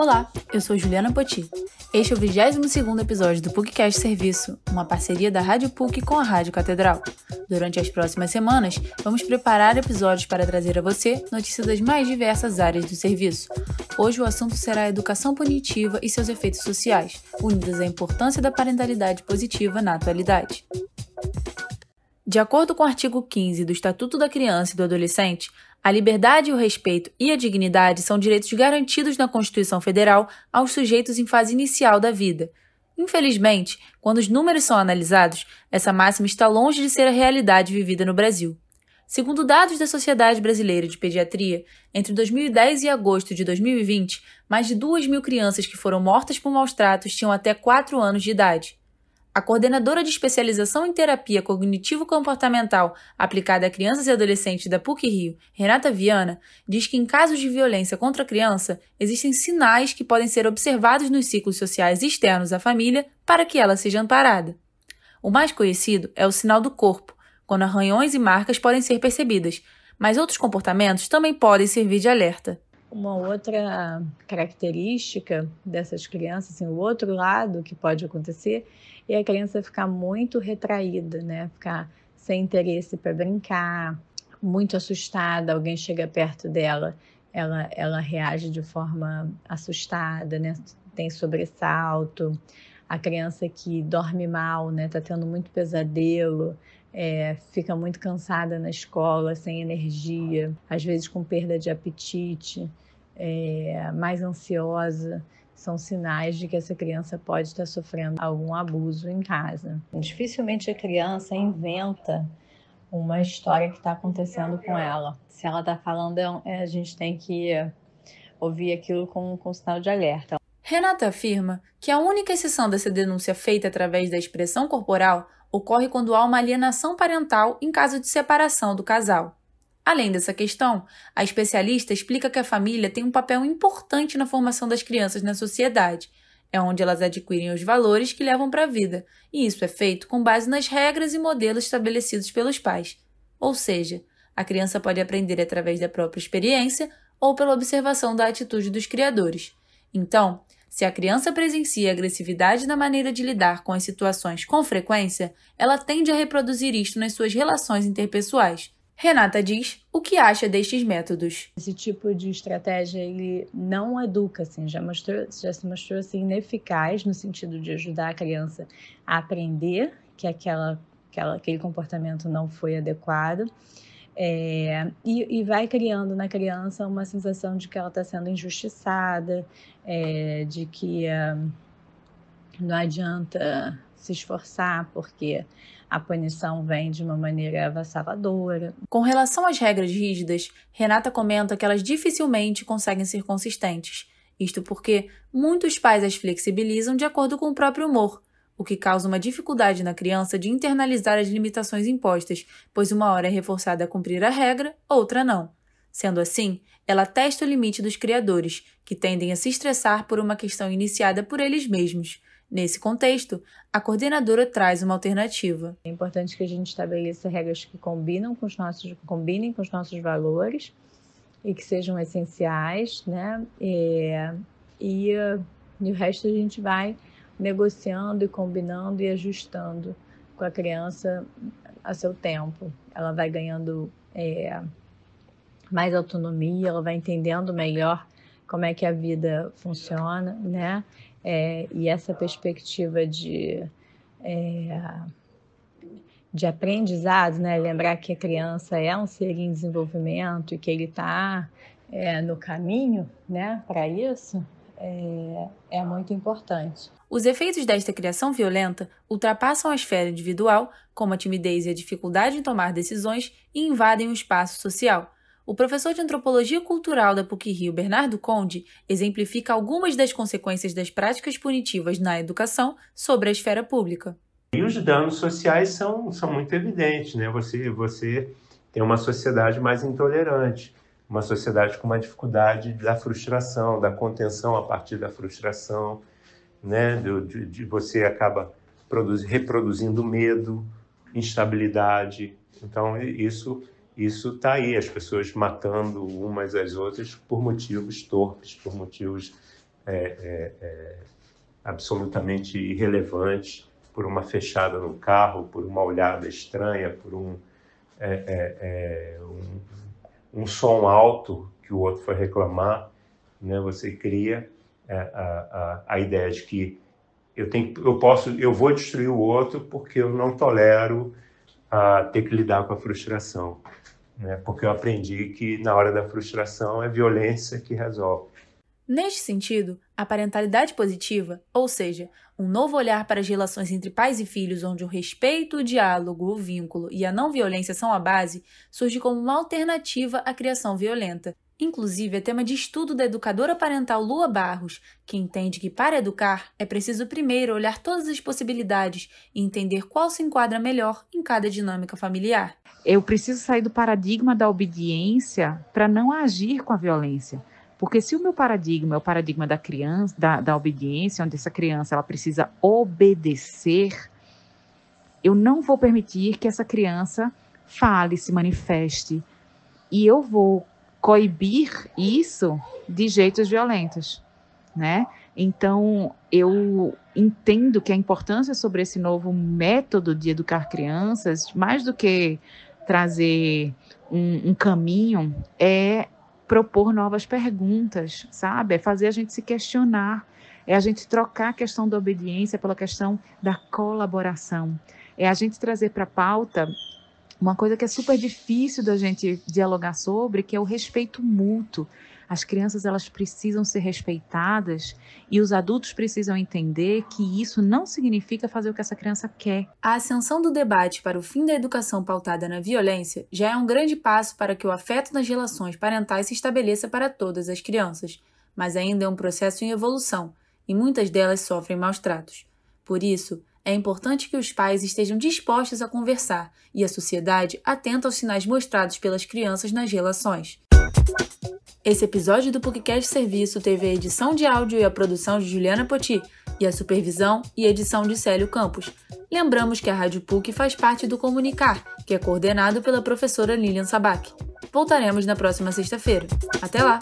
Olá, eu sou Juliana Poti. Este é o 22 episódio do PUCcast Serviço, uma parceria da Rádio PUC com a Rádio Catedral. Durante as próximas semanas, vamos preparar episódios para trazer a você notícias das mais diversas áreas do serviço. Hoje o assunto será a educação punitiva e seus efeitos sociais, unidas à importância da parentalidade positiva na atualidade. De acordo com o artigo 15 do Estatuto da Criança e do Adolescente, a liberdade, o respeito e a dignidade são direitos garantidos na Constituição Federal aos sujeitos em fase inicial da vida. Infelizmente, quando os números são analisados, essa máxima está longe de ser a realidade vivida no Brasil. Segundo dados da Sociedade Brasileira de Pediatria, entre 2010 e agosto de 2020, mais de 2 mil crianças que foram mortas por maus tratos tinham até 4 anos de idade. A coordenadora de especialização em terapia cognitivo-comportamental aplicada a crianças e adolescentes da PUC Rio, Renata Viana, diz que em casos de violência contra a criança, existem sinais que podem ser observados nos ciclos sociais externos à família para que ela seja amparada. O mais conhecido é o sinal do corpo, quando arranhões e marcas podem ser percebidas, mas outros comportamentos também podem servir de alerta. Uma outra característica dessas crianças, assim, o outro lado que pode acontecer é a criança ficar muito retraída, né? Ficar sem interesse para brincar, muito assustada, alguém chega perto dela, ela, ela reage de forma assustada, né? Tem sobressalto. A criança que dorme mal, né? Tá tendo muito pesadelo, é, fica muito cansada na escola, sem energia, às vezes com perda de apetite, é, mais ansiosa são sinais de que essa criança pode estar sofrendo algum abuso em casa. Dificilmente a criança inventa uma história que está acontecendo com ela. Se ela está falando, é é, a gente tem que ouvir aquilo com, com sinal de alerta. Renata afirma que a única exceção dessa denúncia feita através da expressão corporal ocorre quando há uma alienação parental em caso de separação do casal. Além dessa questão, a especialista explica que a família tem um papel importante na formação das crianças na sociedade. É onde elas adquirem os valores que levam para a vida, e isso é feito com base nas regras e modelos estabelecidos pelos pais. Ou seja, a criança pode aprender através da própria experiência ou pela observação da atitude dos criadores. Então, se a criança presencia agressividade na maneira de lidar com as situações com frequência, ela tende a reproduzir isto nas suas relações interpessoais. Renata diz o que acha destes métodos. Esse tipo de estratégia ele não educa, assim, já, mostrou, já se mostrou assim, ineficaz no sentido de ajudar a criança a aprender que aquela, aquela, aquele comportamento não foi adequado é, e, e, vai criando na criança uma sensação de que ela está sendo injustiçada, é, de que ah, não adianta se esforçar porque a punição vem de uma maneira avassaladora. Com relação às regras rígidas, Renata comenta que elas dificilmente conseguem ser consistentes. Isto porque muitos pais as flexibilizam de acordo com o próprio humor, o que causa uma dificuldade na criança de internalizar as limitações impostas, pois uma hora é reforçada a cumprir a regra, outra não. Sendo assim, ela testa o limite dos criadores, que tendem a se estressar por uma questão iniciada por eles mesmos. Nesse contexto, a coordenadora traz uma alternativa. É importante que a gente estabeleça regras que combinam com os nossos, combinem com os nossos valores e que sejam essenciais, né? e, e o resto a gente vai negociando e combinando e ajustando com a criança a seu tempo. Ela vai ganhando é, mais autonomia, ela vai entendendo melhor como é que a vida funciona, né? É, e essa perspectiva de, é, de aprendizado, né? Lembrar que a criança é um ser em desenvolvimento e que ele está é, no caminho, né? Para isso é, é muito importante. Os efeitos desta criação violenta ultrapassam a esfera individual, como a timidez e a dificuldade em tomar decisões, e invadem o espaço social. O professor de Antropologia Cultural da PUC-Rio, Bernardo Conde, exemplifica algumas das consequências das práticas punitivas na educação sobre a esfera pública. E os danos sociais são, são muito evidentes, né? Você, você tem uma sociedade mais intolerante uma sociedade com uma dificuldade da frustração, da contenção a partir da frustração, né? de, de, de você acaba reproduzindo medo, instabilidade. Então isso isso está aí, as pessoas matando umas às outras por motivos torpes, por motivos é, é, é, absolutamente irrelevantes, por uma fechada no carro, por uma olhada estranha, por um, é, é, é, um um som alto que o outro foi reclamar, né? Você cria é, a, a, a ideia de que eu tenho, eu posso, eu vou destruir o outro porque eu não tolero a ter que lidar com a frustração, né? Porque eu aprendi que na hora da frustração é violência que resolve. Neste sentido, a parentalidade positiva, ou seja, um novo olhar para as relações entre pais e filhos, onde o respeito, o diálogo, o vínculo e a não violência são a base, surge como uma alternativa à criação violenta. Inclusive, é tema de estudo da educadora parental Lua Barros, que entende que para educar é preciso primeiro olhar todas as possibilidades e entender qual se enquadra melhor em cada dinâmica familiar. Eu preciso sair do paradigma da obediência para não agir com a violência porque se o meu paradigma é o paradigma da criança, da, da obediência, onde essa criança ela precisa obedecer, eu não vou permitir que essa criança fale, se manifeste. E eu vou coibir isso de jeitos violentos, né? Então, eu entendo que a importância sobre esse novo método de educar crianças, mais do que trazer um, um caminho, é propor novas perguntas, sabe? É fazer a gente se questionar, é a gente trocar a questão da obediência pela questão da colaboração, é a gente trazer para a pauta uma coisa que é super difícil da gente dialogar sobre, que é o respeito mútuo. As crianças elas precisam ser respeitadas e os adultos precisam entender que isso não significa fazer o que essa criança quer. A ascensão do debate para o fim da educação pautada na violência já é um grande passo para que o afeto nas relações parentais se estabeleça para todas as crianças, mas ainda é um processo em evolução e muitas delas sofrem maus tratos. Por isso, é importante que os pais estejam dispostos a conversar e a sociedade atenta aos sinais mostrados pelas crianças nas relações. Esse episódio do podcast Serviço teve a edição de áudio e a produção de Juliana Poti e a supervisão e edição de Célio Campos. Lembramos que a Rádio PUC faz parte do Comunicar, que é coordenado pela professora Lilian Sabac. Voltaremos na próxima sexta-feira. Até lá!